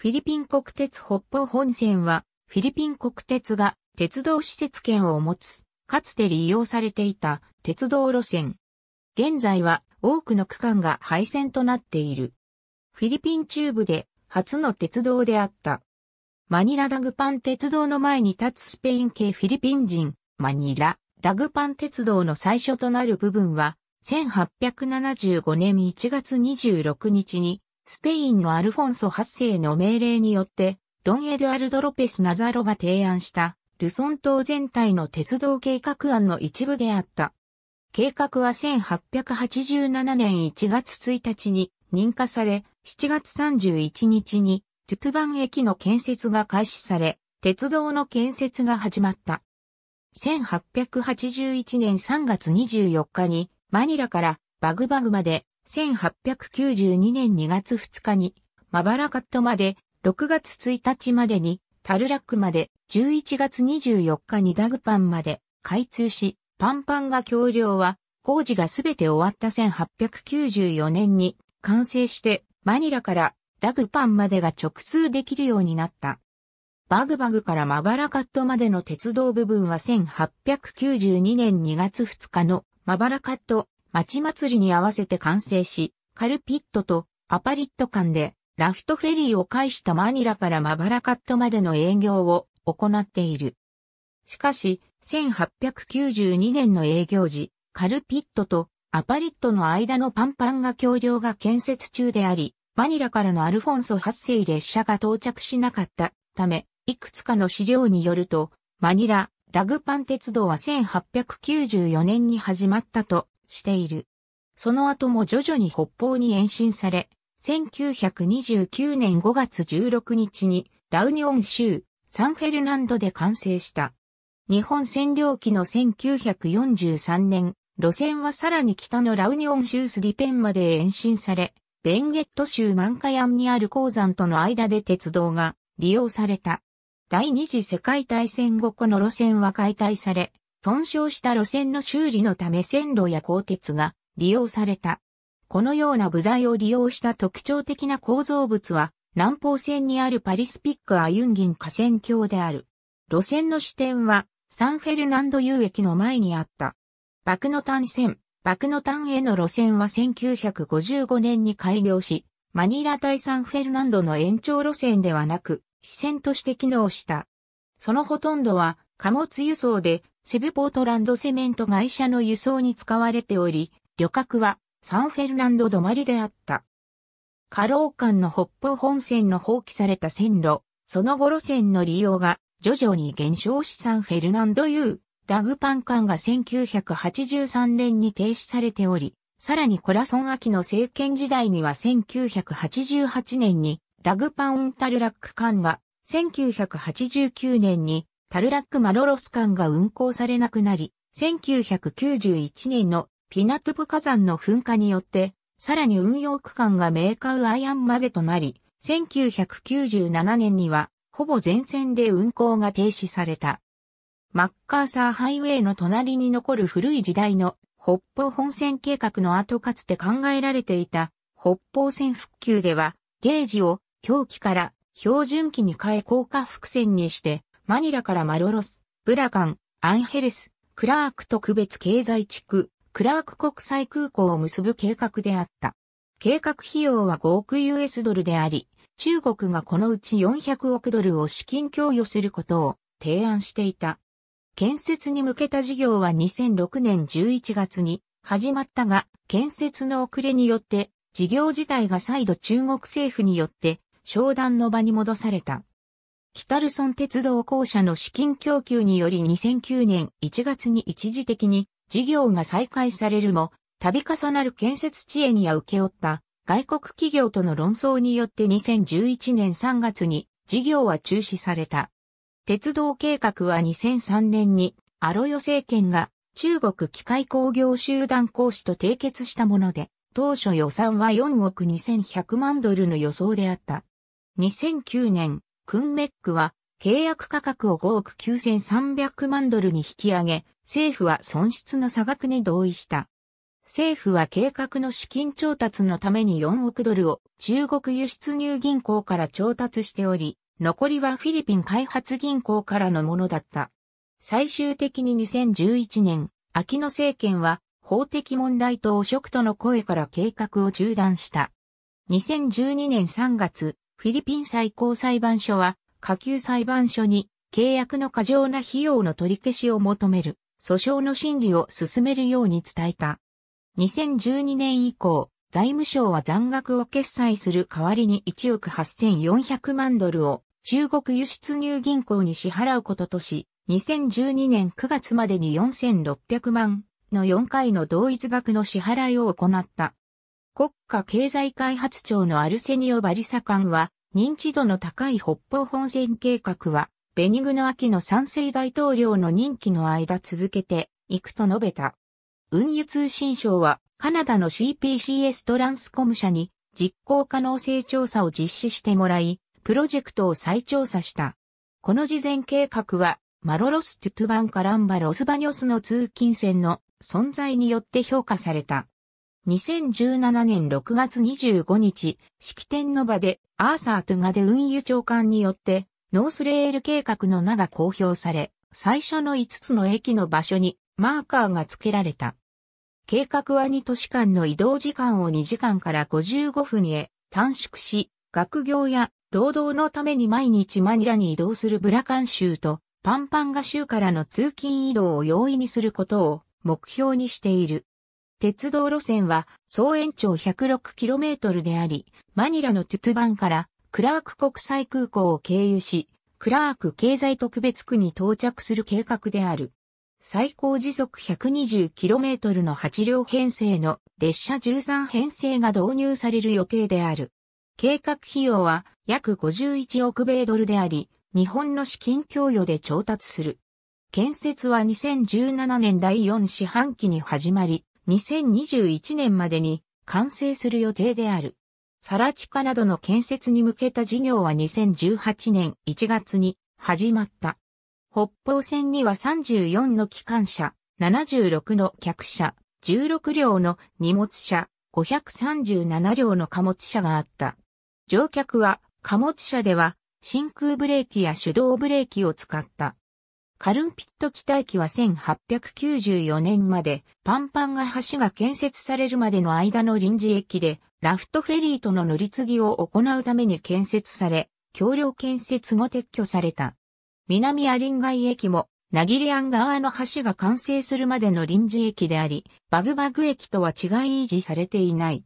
フィリピン国鉄北方本線は、フィリピン国鉄が鉄道施設権を持つ、かつて利用されていた鉄道路線。現在は多くの区間が廃線となっている。フィリピン中部で初の鉄道であった。マニラダグパン鉄道の前に立つスペイン系フィリピン人、マニラダグパン鉄道の最初となる部分は、1875年1月26日にスペインのアルフォンソ8世の命令によって、ドン・エドアルド・ロペス・ナザロが提案した、ルソン島全体の鉄道計画案の一部であった。計画は1887年1月1日に認可され、7月31日にトゥトゥバン駅の建設が開始され、鉄道の建設が始まった。1881年3月24日にマニラからバグバグまで1892年2月2日に、マバラカットまで、6月1日までに、タルラックまで、11月24日にダグパンまで、開通し、パンパンが橋梁は、工事がすべて終わった1894年に、完成して、マニラからダグパンまでが直通できるようになった。バグバグからマバラカットまでの鉄道部分は1892年2月2日のマバラカット町祭りに合わせて完成し、カルピットとアパリット間でラフトフェリーを介したマニラからマバラカットまでの営業を行っている。しかし、1892年の営業時、カルピットとアパリットの間のパンパンが橋梁が建設中であり、マニラからのアルフォンソ8世列車が到着しなかったため、いくつかの資料によると、マニラ、ダグパン鉄道は1894年に始まったとしている。その後も徐々に北方に延伸され、1929年5月16日にラウニオン州サンフェルナンドで完成した。日本占領期の1943年、路線はさらに北のラウニオン州スリペンまで延伸され、ベンゲット州マンカヤンにある鉱山との間で鉄道が利用された。第二次世界大戦後この路線は解体され、損傷した路線の修理のため線路や鋼鉄が利用された。このような部材を利用した特徴的な構造物は、南方線にあるパリスピック・アユンギン河川橋である。路線の支点は、サンフェルナンド遊駅の前にあった。バクノタン線、バクノタンへの路線は1955年に開業し、マニラ対サンフェルナンドの延長路線ではなく、支線として機能した。そのほとんどは貨物輸送でセブポートランドセメント会社の輸送に使われており、旅客はサンフェルナンド止まりであった。過労間の北方本線の放棄された線路、その後路線の利用が徐々に減少しサンフェルナンド U、ダグパン間が1983年に停止されており、さらにコラソン秋の政権時代には1988年にダグパン・オンタルラック間が1989年にタルラックマロロス間が運行されなくなり、1991年のピナトゥプ火山の噴火によって、さらに運用区間がメーカウアイアンまでとなり、1997年には、ほぼ全線で運行が停止された。マッカーサーハイウェイの隣に残る古い時代の北方本線計画の後かつて考えられていた北方線復旧ではゲージを狂気から標準機に変え高架伏線にしてマニラからマロロス、ブラカン、アンヘレス、クラーク特別経済地区、クラーク国際空港を結ぶ計画であった。計画費用は5億 US ドルであり、中国がこのうち400億ドルを資金供与することを提案していた。建設に向けた事業は2006年11月に始まったが、建設の遅れによって、事業自体が再度中国政府によって商談の場に戻された。北ルソン鉄道公社の資金供給により2009年1月に一時的に事業が再開されるも、度重なる建設遅延や受け負った外国企業との論争によって2011年3月に事業は中止された。鉄道計画は2003年にアロヨ政権が中国機械工業集団講師と締結したもので、当初予算は4億2100万ドルの予想であった。2009年、クンメックは契約価格を5億9300万ドルに引き上げ、政府は損失の差額に同意した。政府は計画の資金調達のために4億ドルを中国輸出入銀行から調達しており、残りはフィリピン開発銀行からのものだった。最終的に2011年、秋野政権は法的問題と汚職との声から計画を中断した。2012年3月、フィリピン最高裁判所は、下級裁判所に契約の過剰な費用の取り消しを求める、訴訟の審理を進めるように伝えた。2012年以降、財務省は残額を決済する代わりに1億8400万ドルを中国輸出入銀行に支払うこととし、2012年9月までに4600万の4回の同一額の支払いを行った。国家経済開発庁のアルセニオ・バリサ官は、認知度の高い北方本線計画は、ベニグノ秋の賛成大統領の任期の間続けていくと述べた。運輸通信省は、カナダの CPCS トランスコム社に実行可能性調査を実施してもらい、プロジェクトを再調査した。この事前計画は、マロロス・トゥトゥバンカ・ランバ・ロスバニョスの通勤線の存在によって評価された。2017年6月25日、式典の場でアーサー・トゥガで運輸長官によってノースレール計画の名が公表され、最初の5つの駅の場所にマーカーが付けられた。計画は2都市間の移動時間を2時間から55分へ短縮し、学業や労働のために毎日マニラに移動するブラカン州とパンパンガ州からの通勤移動を容易にすることを目標にしている。鉄道路線は総延長 106km であり、マニラのトゥトゥバンからクラーク国際空港を経由し、クラーク経済特別区に到着する計画である。最高時速 120km の8両編成の列車13編成が導入される予定である。計画費用は約51億米ドルであり、日本の資金供与で調達する。建設は2017年第4四半期に始まり、2021年までに完成する予定である。サラ地下などの建設に向けた事業は2018年1月に始まった。北方線には34の機関車、76の客車、16両の荷物車、537両の貨物車があった。乗客は貨物車では真空ブレーキや手動ブレーキを使ったカルンピット北駅は1894年まで、パンパンが橋が建設されるまでの間の臨時駅で、ラフトフェリーとの乗り継ぎを行うために建設され、橋梁建設後撤去された。南アリンガイ駅も、ナギリアン側の橋が完成するまでの臨時駅であり、バグバグ駅とは違い維持されていない。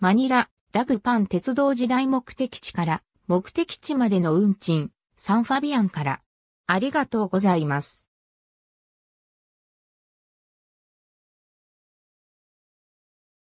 マニラ、ダグパン鉄道時代目的地から、目的地までの運賃、サンファビアンから、ありがとうございます。